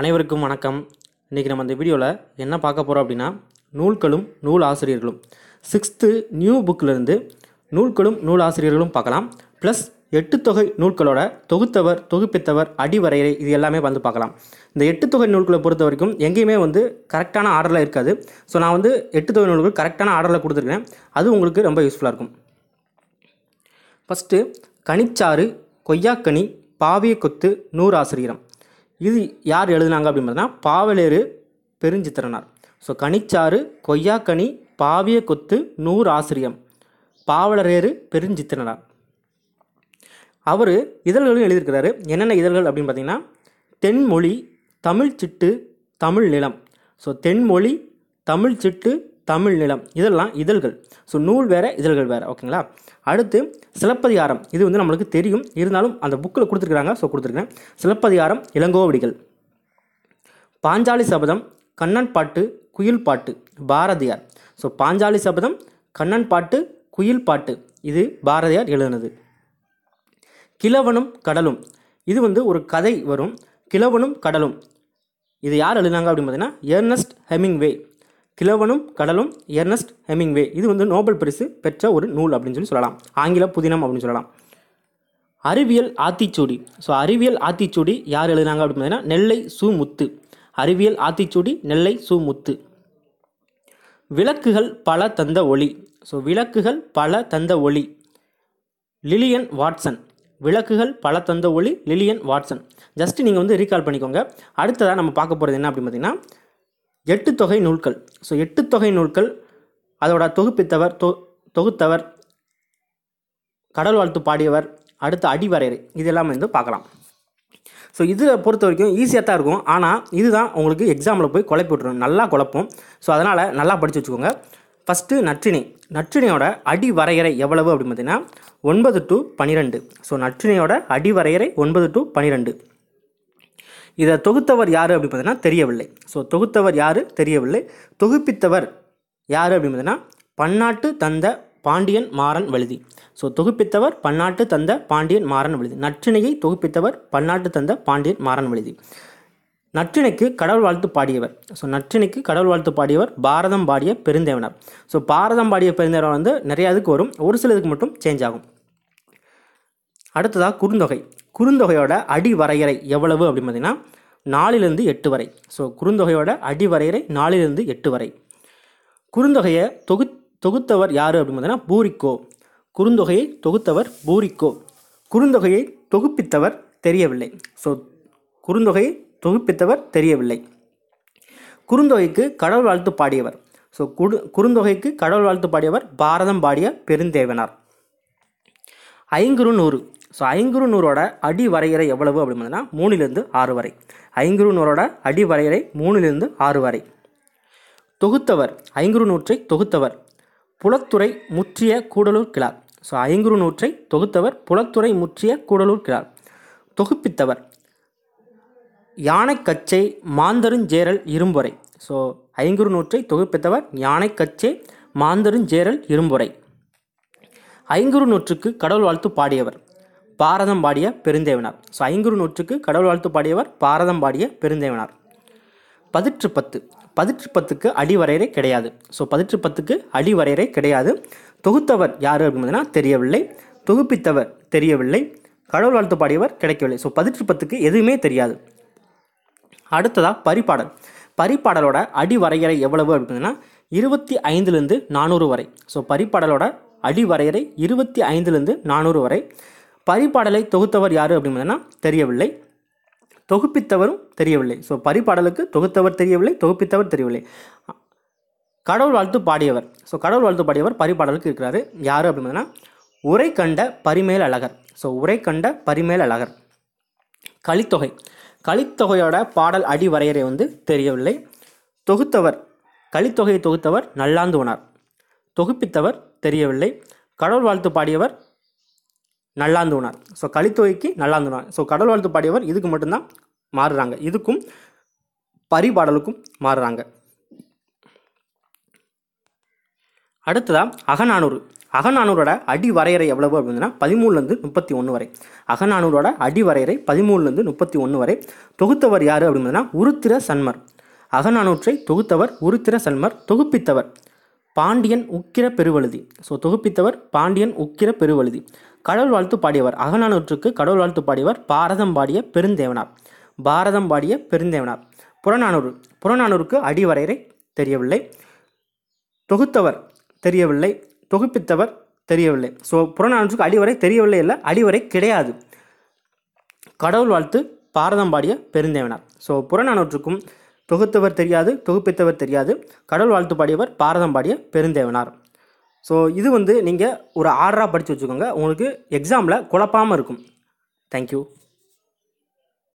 அனைவருக்கும் வணக்கம் இன்றைக்கி நம்ம இந்த வீடியோவில் என்ன பார்க்க போகிறோம் அப்படின்னா நூல்களும் நூல் ஆசிரியர்களும் சிக்ஸ்த்து நியூ புக்கிலிருந்து நூல்களும் நூல் ஆசிரியர்களும் பார்க்கலாம் ப்ளஸ் எட்டு தொகை நூல்களோட தொகுத்தவர் தொகுப்பித்தவர் அடிவரையறை இது எல்லாமே வந்து பார்க்கலாம் இந்த எட்டு தொகை நூல்களை பொறுத்த வரைக்கும் எங்கேயுமே வந்து கரெக்டான ஆர்டரில் இருக்காது ஸோ நான் வந்து எட்டு தொகை நூல்கள் கரெக்டான ஆர்டரில் கொடுத்துருக்கேன் அது உங்களுக்கு ரொம்ப யூஸ்ஃபுல்லாக இருக்கும் ஃபஸ்ட்டு கனிச்சாறு கொய்யாக்கனி பாவிய கொத்து நூறு ஆசிரியரம் இது யார் எழுதுனாங்க அப்படின்னு பார்த்தீங்கன்னா பாவலேறு பெருஞ்சித்திரனார் ஸோ கனிச்சாறு கொய்யாக்கனி பாவிய கொத்து நூறு ஆசிரியம் பாவலரேறு பெருஞ்சித்திரனார் அவர் இதழ்களும் எழுதியிருக்கிறாரு என்னென்ன இதழ்கள் அப்படின்னு பார்த்தீங்கன்னா தென்மொழி தமிழ் சிட்டு தமிழ் நிலம் ஸோ தென்மொழி தமிழ் சிட்டு தமிழ் நிலம் இதெல்லாம் இதழ்கள் ஸோ நூல் வேறு இதழ்கள் வேறு ஓகேங்களா அடுத்து சிலப்பதிகாரம் இது வந்து நம்மளுக்கு தெரியும் இருந்தாலும் அந்த புக்கில் கொடுத்துருக்குறாங்க ஸோ கொடுத்துருக்கேன் சிலப்பதிகாரம் இளங்கோவடிகள் பாஞ்சாலி சபதம் கண்ணன் பாட்டு குயில் பாட்டு பாரதியார் ஸோ பாஞ்சாலி சபதம் கண்ணன் பாட்டு குயில் பாட்டு இது பாரதியார் எழுதுனது கிழவனும் கடலும் இது வந்து ஒரு கதை வரும் கிழவனும் கடலும் இது யார் எழுதினாங்க அப்படின்னு பார்த்தீங்கன்னா ஏர்னஸ்ட் ஹெமிங்வே கிழவனும் கடலும் எர்னஸ்ட் ஹெமிங்வே இது வந்து நோபல் பரிசு பெற்ற ஒரு நூல் அப்படின்னு சொல்லி சொல்லலாம் ஆங்கில புதினம் அப்படின்னு சொல்லலாம் அறிவியல் ஆத்திச்சூடி ஸோ அறிவியல் ஆத்திச்சூடி யார் எழுதினாங்க அப்படின்னு பார்த்தீங்கன்னா நெல்லை சு முத்து அறிவியல் ஆத்திச்சூடி நெல்லை சு முத்து விளக்குகள் பல தந்த ஒளி ஸோ விளக்குகள் பல தந்த ஒளி லிலியன் வாட்சன் விளக்குகள் பல தந்த ஒளி லிலியன் வாட்சன் ஜஸ்ட் நீங்கள் வந்து ரீகால் பண்ணிக்கோங்க அடுத்ததாக நம்ம பார்க்க போகிறது என்ன அப்படின்னு பார்த்தீங்கன்னா எட்டு தொகை நூல்கள் ஸோ எட்டு தொகை நூல்கள் அதோட தொகுப்பித்தவர் தொ தொகுத்தவர் கடல் வாழ்த்து பாடியவர் அடுத்த அடிவரையறை இதெல்லாம் வந்து பார்க்கலாம் ஸோ இதில் பொறுத்த வரைக்கும் ஈஸியாக தான் இருக்கும் ஆனால் இதுதான் உங்களுக்கு எக்ஸாமில் போய் குழப்பி விட்ருவோம் நல்லா குழப்பம் ஸோ அதனால் நல்லா படித்து வச்சுக்கோங்க ஃபஸ்ட்டு நற்றினை நற்றினையோட அடிவரையறை எவ்வளவு அப்படின்னு பார்த்தீங்கன்னா ஒன்பது டு பன்னிரெண்டு ஸோ நற்றினையோட அடிவரையறை ஒன்பது டு பன்னிரெண்டு இதை தொகுத்தவர் யார் அப்படி பார்த்தீங்கன்னா தெரியவில்லை ஸோ தொகுத்தவர் யார் தெரியவில்லை தொகுப்பித்தவர் யார் அப்படின்னு பன்னாட்டு தந்த பாண்டியன் மாறன் வழுதி ஸோ தொகுப்பித்தவர் பன்னாட்டு தந்த பாண்டியன் மாறன் வழுதி நற்றினையை தொகுப்பித்தவர் பன்னாட்டு தந்த பாண்டியன் மாறன் வழுதி நற்றினைக்கு கடவுள் வாழ்த்து பாடியவர் ஸோ நற்றினைக்கு கடவுள் வாழ்த்து பாடியவர் பாரதம் பாடிய பெருந்தேவனர் ஸோ பாரதம் பாடிய பெருந்தேவனர் வந்து நிறையா இதுக்கு வரும் ஒரு சிலதுக்கு மட்டும் சேஞ்ச் ஆகும் அடுத்ததாக குறுந்தொகை குறுந்தொகையோட அடி வரையறை எவ்வளவு அப்படின்னு பார்த்தீங்கன்னா நாலிலிருந்து எட்டு வரை ஸோ குறுந்தொகையோட அடி வரையறை நாலிலிருந்து எட்டு வரை குறுந்தொகையை தொகு தொகுத்தவர் யார் அப்படின்னு பார்த்தீங்கன்னா பூரிக்கோ குறுந்தொகையை தொகுத்தவர் பூரிக்கோ குறுந்தொகையை தொகுப்பித்தவர் தெரியவில்லை ஸோ குறுந்தொகையை தொகுப்பித்தவர் தெரியவில்லை குறுந்தொகைக்கு கடவுள் வாழ்த்து பாடியவர் ஸோ குடு குறுந்தொகைக்கு கடவுள் வாழ்த்து பாடியவர் பாரதம் பாடிய பெருந்தேவனார் ஐங்குறு நூறு ஸோ நூறோட அடி வரையறை எவ்வளவு அப்படின்னு மூணுலேருந்து ஆறு வரை ஐங்குறுநூறோட அடி வரையறை மூணுலேருந்து ஆறு வரை தொகுத்தவர் நூற்றை தொகுத்தவர் புலத்துறை முற்றிய கூடலூர் கிழார் ஸோ நூற்றை தொகுத்தவர் புலத்துறை முற்றிய கூடலூர் கிழார் தொகுப்பித்தவர் யானைக்கச்சை மாந்தருஞ்சேரல் இரும்புரை ஸோ நூற்றை தொகுப்பித்தவர் யானைக்கச்சை மாந்தருஞ்சேரல் இரும்புரை நூற்றுக்கு கடவுள் வாழ்த்து பாடியவர் பாரதம் பாடிய பெருந்தேவனார் ஸோ ஐங்குறு நூற்றுக்கு கடவுள் வாழ்த்து பாடியவர் பாரதம் பாடிய பெருந்தேவனார் பதிற்று பத்து பதிற்று பத்துக்கு அடிவரையறை கிடையாது ஸோ பதிற்று பத்துக்கு அடிவரையறை கிடையாது தொகுத்தவர் யார் அப்படின்னா தெரியவில்லை தொகுப்பித்தவர் தெரியவில்லை கடவுள் வாழ்த்து பாடியவர் கிடைக்கவில்லை ஸோ பதிற்று பத்துக்கு எதுவுமே தெரியாது அடுத்ததாக பரிப்பாடல் பரிப்பாடலோட அடிவரையறை எவ்வளவு அப்படின்னா இருபத்தி ஐந்துலேருந்து நானூறு வரை ஸோ பரிப்பாடலோட அடிவரையறை இருபத்தி ஐந்துலேருந்து நானூறு வரை பரிபாடலை தொகுத்தவர் யார் அப்படின்னு தெரியவில்லை தொகுப்பித்தவரும் தெரியவில்லை ஸோ பரிபாடலுக்கு தொகுத்தவர் தெரியவில்லை தொகுப்பித்தவர் தெரியவில்லை கடவுள் வாழ்த்து பாடியவர் ஸோ கடவுள் வாழ்த்து பாடியவர் பரிபாடலுக்கு இருக்கிறாரு யார் அப்படின்னா உரை கண்ட பரிமேல் அழகர் ஸோ உரை கண்ட பரிமேல் அழகர் கலித்தொகை கலித்தொகையோட பாடல் அடி வரையறை வந்து தெரியவில்லை தொகுத்தவர் கலித்தொகையை தொகுத்தவர் நல்லாந்து உணார் தொகுப்பித்தவர் தெரியவில்லை கடவுள் வாழ்த்து பாடியவர் நல்லாந்துனார் ஸோ கழித்தொகைக்கு நல்லாந்துனார் ஸோ கடல் வாழ்த்து பாடியவர் இதுக்கு மட்டும்தான் மாறுறாங்க இதுக்கும் பரிபாடலுக்கும் மாறுறாங்க அடுத்ததாக அகநானூறு அகநானூரோட அடி வரையறை எவ்வளவு அப்படின்னா பதிமூணுலேருந்து முப்பத்தி ஒன்று வரை அகநானூரோட அடி வரையறை பதிமூணுலேருந்து முப்பத்தி ஒன்று வரை தொகுத்தவர் யார் அப்படின்னா உருத்திர சன்மர் அகநானூற்றை தொகுத்தவர் உருத்திர சன்மர் தொகுப்பித்தவர் பாண்டியன் உக்கிர பெருவழுதி ஸோ தொகுப்பித்தவர் பாண்டியன் உக்கிர பெருவழுதி கடவுள் வாழ்த்து பாடியவர் அகநானூற்றுக்கு கடவுள் வாழ்த்து பாடியவர் பாரதம் பாடிய பெருந்தேவனார் பாரதம் பாடிய பெருந்தேவனார் புறநானூறு புறநானூருக்கு அடிவரையறை தெரியவில்லை தொகுத்தவர் தெரியவில்லை தொகுப்பித்தவர் தெரியவில்லை ஸோ புறநானூற்றுக்கு அடிவரை தெரியவில்லை இல்லை அடிவரை கிடையாது கடவுள் வாழ்த்து பாரதம் பாடிய பெருந்தேவனார் ஸோ புறநானூற்றுக்கும் தொகுத்தவர் தெரியாது தொகுப்பித்தவர் தெரியாது கடல் வாழ்த்து பாடியவர் பாரதம் பாடிய பெருந்தேவனார் ஸோ இது வந்து நீங்கள் ஒரு ஆர்டராக படித்து வச்சுக்கோங்க உங்களுக்கு எக்ஸாமில் குழப்பாமல் இருக்கும் தேங்க்யூ